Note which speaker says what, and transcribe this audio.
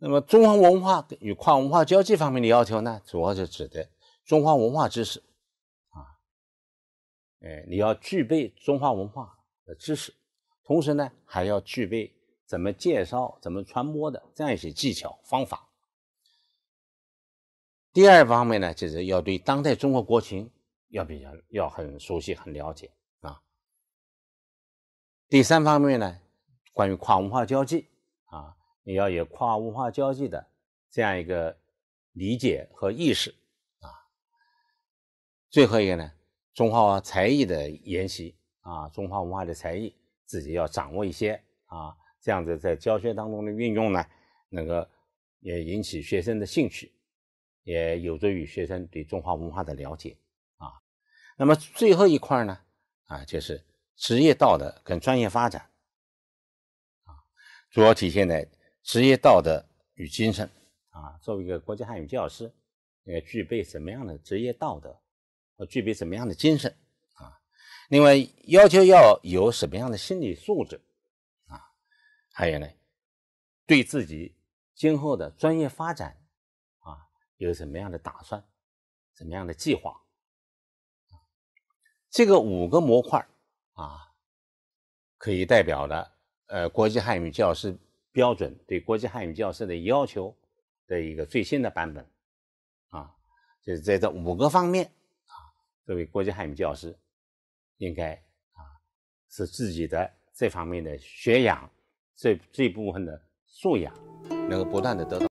Speaker 1: 那么，中华文化与跨文化交际方面的要求呢，主要是指的中华文化知识，啊，哎，你要具备中华文化的知识，同时呢，还要具备怎么介绍、怎么传播的这样一些技巧方法。第二方面呢，就是要对当代中国国情要比较、要很熟悉、很了解啊。第三方面呢，关于跨文化交际啊。你要有跨文化交际的这样一个理解和意识啊。最后一个呢，中华才艺的研习啊，中华文化的才艺自己要掌握一些啊，这样子在教学当中的运用呢，那个也引起学生的兴趣，也有助于学生对中华文化的了解啊。那么最后一块呢，啊，就是职业道德跟专业发展啊，主要体现在。职业道德与精神，啊，作为一个国际汉语教师，应该具备什么样的职业道德和具备什么样的精神啊？另外，要求要有什么样的心理素质啊？还有呢，对自己今后的专业发展啊，有什么样的打算、什么样的计划？这个五个模块啊，可以代表的呃，国际汉语教师。标准对国际汉语教师的要求的一个最新的版本啊，就是在这五个方面啊，作为国际汉语教师，应该啊，使自己的这方面的学养，这这部分的素养能够不断的得到。